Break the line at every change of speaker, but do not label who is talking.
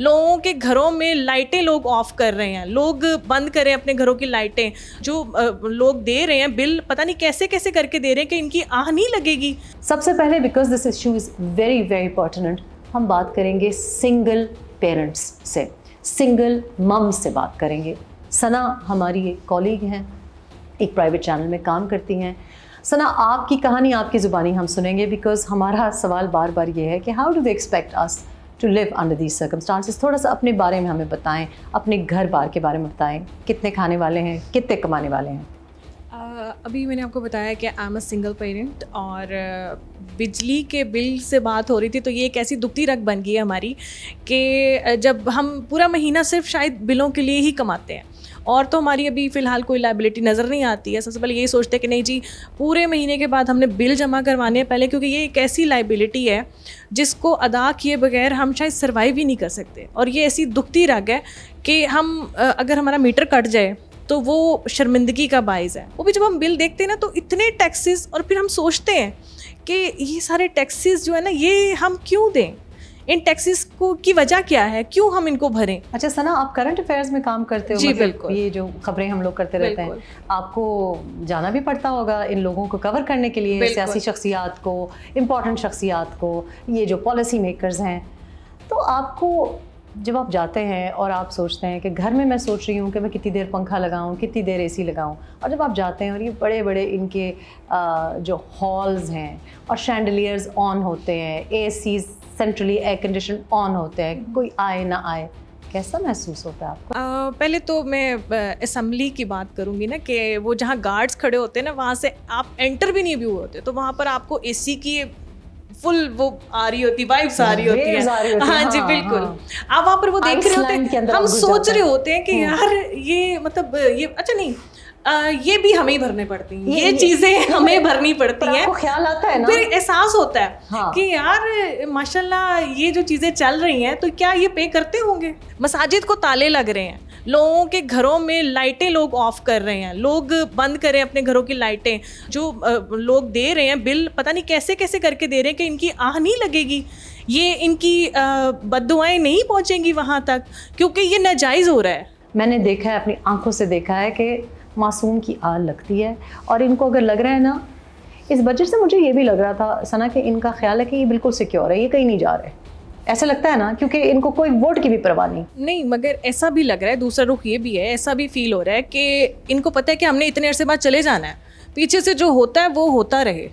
लोगों के घरों में लाइटें लोग ऑफ कर रहे हैं लोग बंद कर रहे हैं अपने घरों की लाइटें जो लोग दे रहे हैं बिल पता नहीं कैसे कैसे करके दे रहे हैं कि इनकी आह नहीं लगेगी
सबसे पहले because this issue is very very important हम बात करेंगे सिंगल पेरेंट्स से सिंगल मम से बात करेंगे सना हमारी एक कॉलीग हैं एक प्राइवेट चैनल में काम करती हैं सना आपकी कहानी आपकी ज़ुबानी हम सुनेंगे बिकॉज़ हमारा सवाल बार बार ये है कि how do they expect us to live under these circumstances थोड़ा सा अपने बारे में हमें बताएं अपने घर बार के बारे में बताएं कितने खाने वाले हैं कितने कमाने वाले हैं
uh, अभी मैंने आपको बताया कि I am a single parent और बिजली के बिल से बात हो रही थी तो ये एक ऐसी दुखती रख बन गई है हमारी कि जब हम पूरा महीना सिर्फ शायद बिलों के लिए ही कमाते हैं और तो हमारी अभी फ़िलहाल कोई लाइबिलिटी नज़र नहीं आती है सबसे पहले यही सोचते हैं कि नहीं जी पूरे महीने के बाद हमने बिल जमा करवाने हैं पहले क्योंकि ये एक ऐसी लाइबिलिटी है जिसको अदा किए बगैर हम शायद सर्वाइव ही नहीं कर सकते और ये ऐसी दुखती रग है कि हम अगर हमारा मीटर कट जाए तो वो शर्मिंदगी का बायस है वो भी जब हम बिल देखते हैं ना तो इतने टैक्सेस और फिर हम सोचते हैं कि ये सारे टैक्सेस जो है ना ये हम क्यों दें इन टैक्सेस को की वजह क्या है क्यों हम इनको भरें अच्छा सना आप करंट अफेयर्स में काम करते हो जी मतलब बिल्कुल
ये जो खबरें हम लोग करते रहते हैं आपको जाना भी पड़ता होगा इन लोगों को कवर करने के लिए सियासी शख्सियात को इम्पोर्टेंट शख्सियात को ये जो पॉलिसी मेकर्स हैं तो आपको जब आप जाते हैं और आप सोचते हैं कि घर में मैं सोच रही हूँ कि मैं कितनी देर पंखा लगाऊँ कितनी देर एसी लगाऊँ और जब आप जाते हैं और ये बड़े बड़े इनके जो हॉल्स हैं और शैंडलियर्स ऑन होते हैं a centrally air condition on होते हैं कोई आए ना आए कैसा महसूस होता है आपको
आ, पहले तो मैं असम्बली की बात करूँगी ना कि वो जहाँ गार्ड्स खड़े होते हैं ना वहाँ से आप एंटर भी नहीं भी हुए होते तो वहाँ पर आपको एसी की फुल वो आ रही होती वाइब्स आ रही होती है हाँ जी हाँ, बिल्कुल हाँ। आप वहां पर वो देख रहे होते हैं हम सोच रहे होते हैं कि हाँ। यार ये मतलब ये अच्छा नहीं ये भी हमें भरने पड़ती हैं ये, ये चीजें हमें भरनी पड़ती हैं ख्याल आता है ना फिर एहसास होता है हाँ। कि यार माशाल्लाह ये जो चीजें चल रही हैं तो क्या ये पे करते होंगे मसाजिद को ताले लग रहे हैं लोगों के घरों में लाइटें लोग ऑफ कर रहे हैं लोग बंद कर रहे हैं अपने घरों की लाइटें जो लोग दे रहे हैं बिल पता नहीं कैसे कैसे करके दे रहे हैं कि इनकी आह नहीं लगेगी ये इनकी बद नहीं पहुंचेंगी वहां तक क्योंकि ये नाजायज़ हो रहा है
मैंने देखा है अपनी आंखों से देखा है कि मासूम की आल लगती है और इनको अगर लग रहा है ना इस बजट से मुझे ये भी लग रहा था सना कि इनका ख्याल है कि ये बिल्कुल सिक्योर है ये कहीं नहीं जा रहे ऐसा लगता है ना क्योंकि इनको कोई वोट की भी परवाह नहीं
नहीं मगर ऐसा भी लग रहा है दूसरा रुख ये भी है ऐसा भी फील हो रहा है कि इनको पता है कि हमने इतने अरसे बाद चले जाना है पीछे से जो होता है वो होता रहे